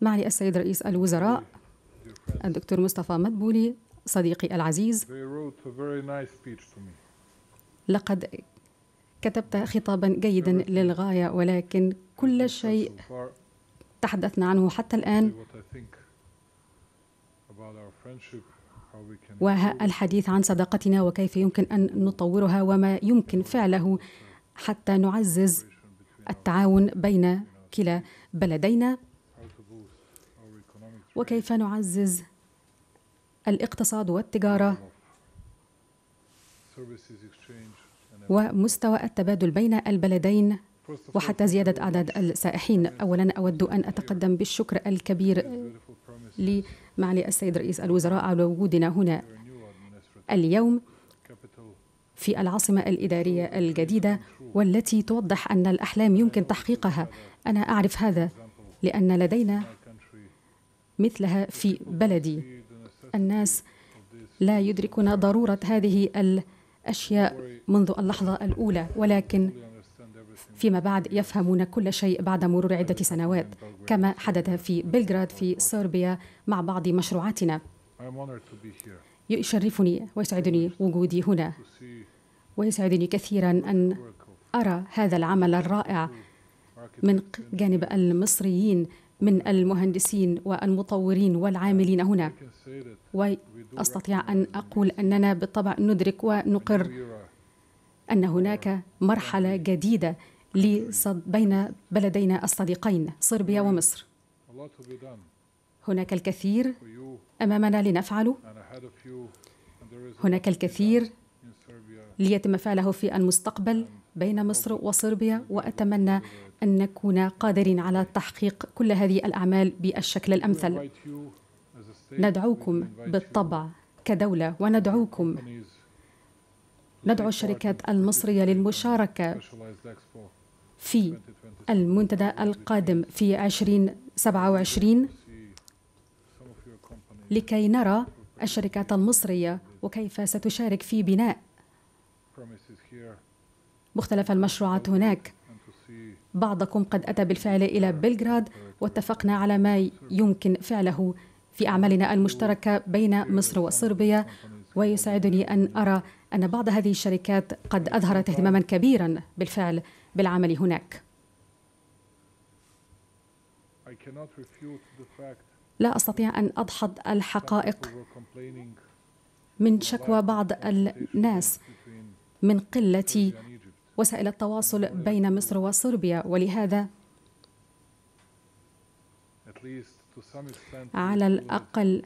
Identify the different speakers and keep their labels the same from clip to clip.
Speaker 1: معالي السيد رئيس الوزراء الدكتور مصطفى مدبولي صديقي العزيز لقد كتبت خطابا جيدا للغايه ولكن كل شيء تحدثنا عنه حتى الان
Speaker 2: والحديث
Speaker 1: عن صداقتنا وكيف يمكن ان نطورها وما يمكن فعله حتى نعزز التعاون بين كلا بلدينا وكيف نعزز الاقتصاد والتجارة ومستوى التبادل بين البلدين وحتى زيادة أعداد السائحين أولا أود أن أتقدم بالشكر الكبير لمعالي السيد رئيس الوزراء على وجودنا هنا اليوم في العاصمة الإدارية الجديدة والتي توضح أن الأحلام يمكن تحقيقها أنا أعرف هذا لأن لدينا مثلها في بلدي الناس لا يدركون ضرورة هذه الأشياء منذ اللحظة الأولى ولكن فيما بعد يفهمون كل شيء بعد مرور عدة سنوات كما حدث في بلغراد في صربيا مع بعض مشروعاتنا يشرفني ويسعدني وجودي هنا ويسعدني كثيرا أن أرى هذا العمل الرائع من جانب المصريين من المهندسين والمطورين والعاملين هنا واستطيع ان اقول اننا بالطبع ندرك ونقر ان هناك مرحله جديده بين بلدينا الصديقين صربيا ومصر هناك الكثير امامنا لنفعله هناك الكثير ليتم فعله في المستقبل بين مصر وصربيا واتمنى ان نكون قادرين على تحقيق كل هذه الاعمال بالشكل الامثل
Speaker 2: ندعوكم
Speaker 1: بالطبع كدوله وندعوكم ندعو الشركات المصريه للمشاركه في المنتدى القادم في 2027 لكي نرى الشركات المصريه وكيف ستشارك في بناء مختلف المشروعات هناك بعضكم قد أتى بالفعل إلى بلغراد واتفقنا على ما يمكن فعله في أعمالنا المشتركة بين مصر وصربيا ويسعدني أن أرى أن بعض هذه الشركات قد أظهرت اهتماما كبيرا بالفعل بالعمل هناك لا أستطيع أن أدحض الحقائق من شكوى بعض الناس من قلة وسائل التواصل بين مصر وصربيا ولهذا على الأقل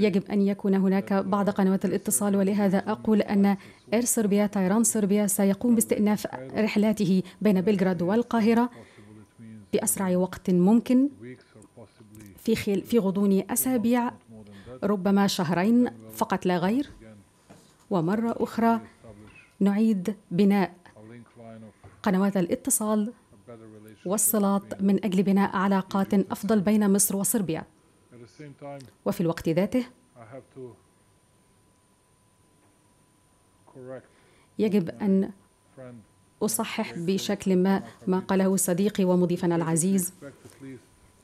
Speaker 1: يجب أن يكون هناك بعض قنوات الاتصال ولهذا أقول أن إير صربيا طيران صربيا سيقوم باستئناف رحلاته بين بلغراد والقاهرة بأسرع وقت ممكن في, خل... في غضون أسابيع ربما شهرين فقط لا غير ومرة أخرى نعيد بناء قنوات الاتصال والصلات من أجل بناء علاقات أفضل بين مصر وصربيا وفي الوقت ذاته يجب أن أصحح بشكل ما ما قاله صديقي ومضيفنا العزيز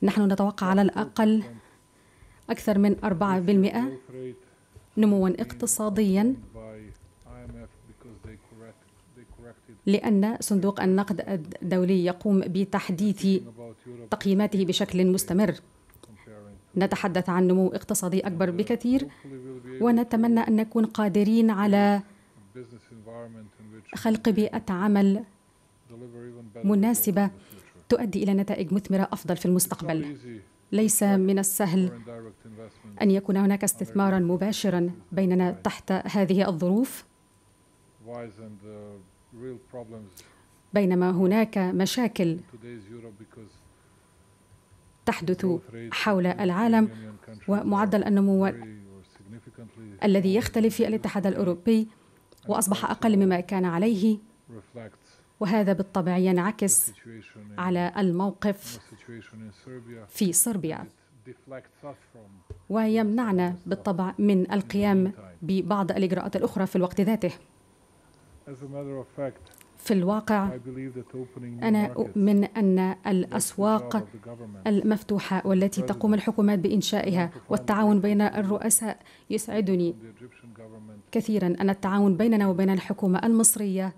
Speaker 1: نحن نتوقع على الأقل أكثر من 4% نموا اقتصاديا لأن صندوق النقد الدولي يقوم بتحديث تقييماته بشكل مستمر نتحدث عن نمو اقتصادي أكبر بكثير ونتمنى أن نكون قادرين على
Speaker 2: خلق بيئة عمل مناسبة
Speaker 1: تؤدي إلى نتائج مثمرة أفضل في المستقبل ليس من السهل أن يكون هناك استثمارا مباشرا بيننا تحت هذه الظروف بينما هناك مشاكل تحدث حول العالم ومعدل النمو الذي يختلف في الاتحاد الأوروبي وأصبح أقل مما كان عليه وهذا بالطبع ينعكس على الموقف
Speaker 2: في صربيا
Speaker 1: ويمنعنا بالطبع من القيام ببعض الإجراءات الأخرى في الوقت ذاته في الواقع أنا أؤمن أن الأسواق المفتوحة والتي تقوم الحكومات بإنشائها والتعاون بين الرؤساء يسعدني كثيرا أن التعاون بيننا وبين الحكومة المصرية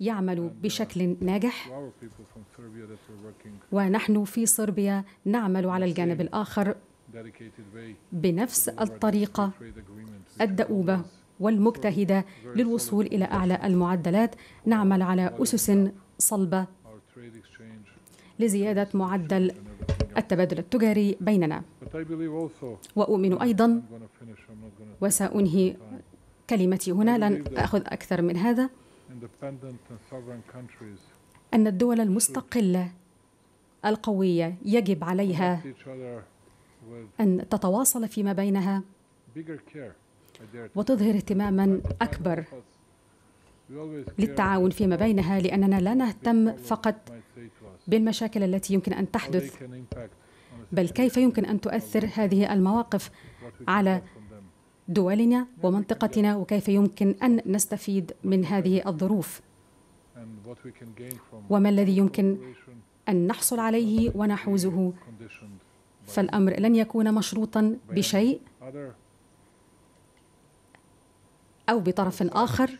Speaker 1: يعمل uh, بشكل ناجح ونحن في صربيا نعمل على الجانب الآخر
Speaker 2: بنفس الطريقة الدؤوبة
Speaker 1: والمجتهدة للوصول إلى أعلى المعدلات نعمل على أسس صلبة لزيادة معدل التبادل التجاري بيننا
Speaker 2: وأؤمن أيضا وسأنهي
Speaker 1: كلمتي هنا لن أخذ أكثر من هذا أن الدول المستقلة القوية يجب عليها أن تتواصل فيما بينها وتظهر اهتماما أكبر للتعاون فيما بينها لأننا لا نهتم فقط بالمشاكل التي يمكن أن تحدث بل كيف يمكن أن تؤثر هذه المواقف على دولنا ومنطقتنا وكيف يمكن أن نستفيد من هذه الظروف وما الذي يمكن أن نحصل عليه ونحوزه فالأمر لن يكون مشروطا بشيء أو بطرف آخر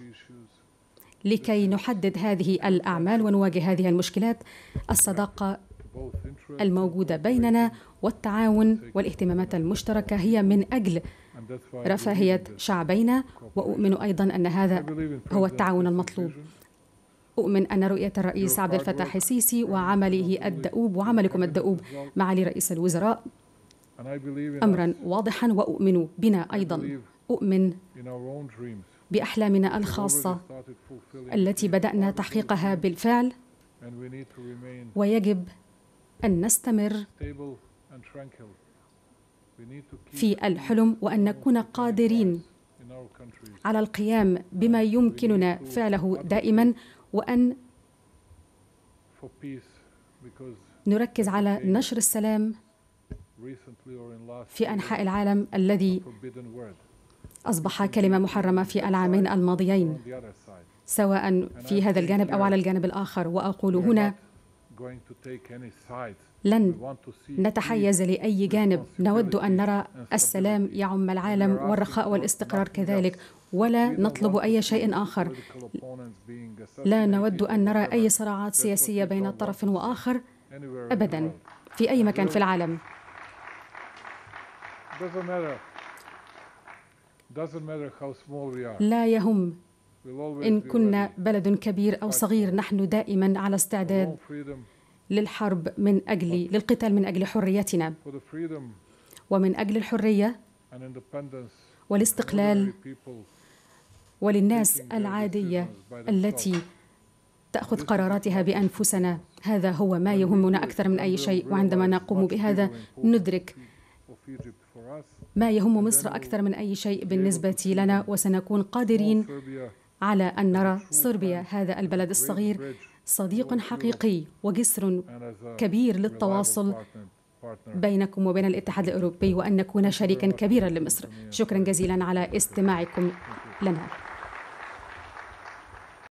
Speaker 1: لكي نحدد هذه الأعمال ونواجه هذه المشكلات الصداقة الموجودة بيننا والتعاون والاهتمامات المشتركة هي من أجل رفاهية شعبينا وأؤمن أيضا أن هذا هو التعاون المطلوب أؤمن أن رؤية الرئيس عبد الفتاح السيسي وعمله الدؤوب وعملكم الدؤوب معالي رئيس الوزراء أمرا واضحا وأؤمن بنا أيضا أؤمن بأحلامنا الخاصة التي بدأنا تحقيقها بالفعل ويجب أن نستمر في الحلم وأن نكون قادرين على القيام بما يمكننا فعله دائما وأن نركز على نشر السلام
Speaker 2: في أنحاء العالم الذي
Speaker 1: أصبح كلمة محرمة في العامين الماضيين سواء في هذا الجانب أو على الجانب الآخر وأقول هنا لن نتحيز لأي جانب نود أن نرى السلام يعم العالم والرخاء والاستقرار كذلك ولا نطلب أي شيء آخر لا نود أن نرى أي صراعات سياسية بين طرف وآخر أبدا في أي مكان في العالم
Speaker 2: لا يهم إن كنا
Speaker 1: بلد كبير أو صغير نحن دائما على استعداد للحرب من أجل للقتال من أجل حريتنا ومن أجل الحرية والاستقلال وللناس العادية التي تأخذ قراراتها بأنفسنا هذا هو ما يهمنا أكثر من أي شيء وعندما نقوم بهذا ندرك ما يهم مصر أكثر من أي شيء بالنسبة لنا وسنكون قادرين على أن نرى صربيا هذا البلد الصغير صديق حقيقي وجسر كبير للتواصل بينكم وبين الاتحاد الأوروبي وأن نكون شريكا كبيرا لمصر شكرا جزيلا على استماعكم لنا